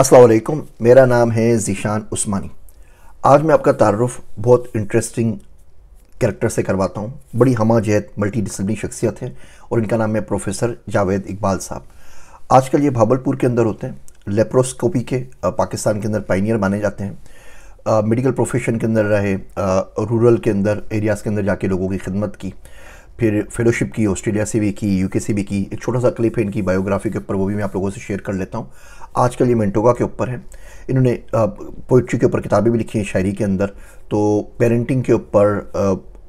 असलकुम मेरा नाम है ज़ीशान उस्मानी आज मैं आपका तारफ़ बहुत इंटरेस्टिंग कैरेक्टर से करवाता हूँ बड़ी हमा जहत मल्टी डिसप्लिन शख्सियत है और इनका नाम है प्रोफेसर जावेद इकबाल साहब आजकल ये भाबलपुर के अंदर होते हैं लेप्रोस्कोपी के पाकिस्तान के अंदर पाइनियर माने जाते हैं मेडिकल प्रोफेशन के अंदर रहे रूरल के अंदर एरियाज़ के अंदर जाके लोगों की खिदमत की फिर फेलोशिप की ऑस्ट्रेलिया से भी की यूके से भी की एक छोटा सा क्लिप है इनकी बायोग्राफी के ऊपर वो भी मैं आप लोगों से शेयर कर लेता हूँ आजकल ये मेंटोगा के ऊपर है इन्होंने पोइट्री के ऊपर किताबें भी लिखी हैं शायरी के अंदर तो पेरेंटिंग के ऊपर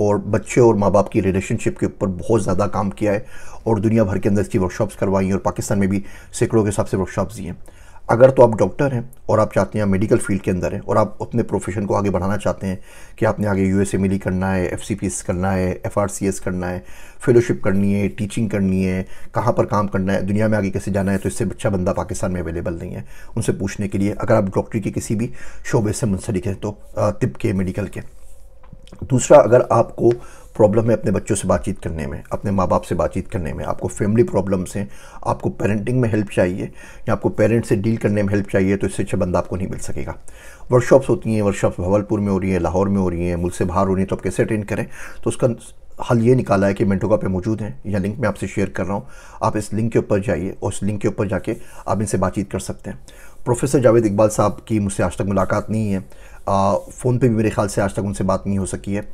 और बच्चे और माँ बाप की रिलेशनशिप के ऊपर बहुत ज़्यादा काम किया है और दुनिया भर के अंदर इसकी वर्कशॉप्स करवाई हैं और पाकिस्तान में भी सैकड़ों के हिसाब से वर्कशॉप्स दिए हैं अगर तो आप डॉक्टर हैं और आप चाहते हैं मेडिकल फील्ड के अंदर हैं और आप अपने प्रोफेशन को आगे बढ़ाना चाहते हैं कि आपने आगे यू एस मिली करना है एफ सी पी एस करना है एफ आर सी एस करना है फेलोशिप करनी है टीचिंग करनी है कहाँ पर काम करना है दुनिया में आगे कैसे जाना है तो इससे अच्छा बंदा पाकिस्तान में अवेलेबल नहीं है उनसे पूछने के लिए अगर आप डॉक्टरी के किसी भी शोबे से मुंसलिक हैं तो तिब के मेडिकल के दूसरा अगर आपको प्रॉब्लम है अपने बच्चों से बातचीत करने में अपने माँ बाप से बातचीत करने में आपको फैमिली प्रॉब्लम्स हैं आपको पेरेंटिंग में हेल्प चाहिए या आपको पेरेंट्स से डील करने में हेल्प चाहिए तो इससे अच्छा बंदा आपको नहीं मिल सकेगा वर्कशॉप्स होती हैं वर्कशॉप्स भवलपुर में हो रही हैं लाहौर में हो रही हैं मुझसे से बाहर हो रही हैं तो आप कैसे अटेंड करें तो उसका हल ये निकाला है कि मेंटोगा पे मौजूद हैं या लिंक मैं आपसे शेयर कर रहा हूँ आप इस लिंक के ऊपर जाइए और उस लिंक के ऊपर जाके आप इनसे बातचीत कर सकते हैं प्रोफेसर जावेद इकबाल साहब की मुझसे आज तक मुलाकात नहीं है फ़ोन पे भी मेरे ख्याल से आज तक उनसे बात नहीं हो सकी है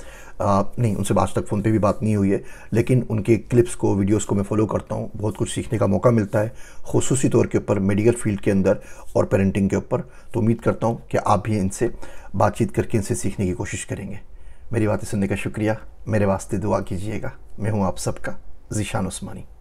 आ, नहीं उनसे आज तक फ़ोन पे भी बात नहीं हुई है लेकिन उनके क्लिप्स को वीडियोस को मैं फॉलो करता हूँ बहुत कुछ सीखने का मौका मिलता है खसूस तौर के ऊपर मेडिकल फील्ड के अंदर और पेरेंटिंग के ऊपर तो उम्मीद करता हूँ कि आप भी इनसे बातचीत करके इनसे सीखने की कोशिश करेंगे मेरी बातें सुनने का शुक्रिया मेरे वास्ते दुआ कीजिएगा मैं हूँ आप सबका जीशान उस्मानी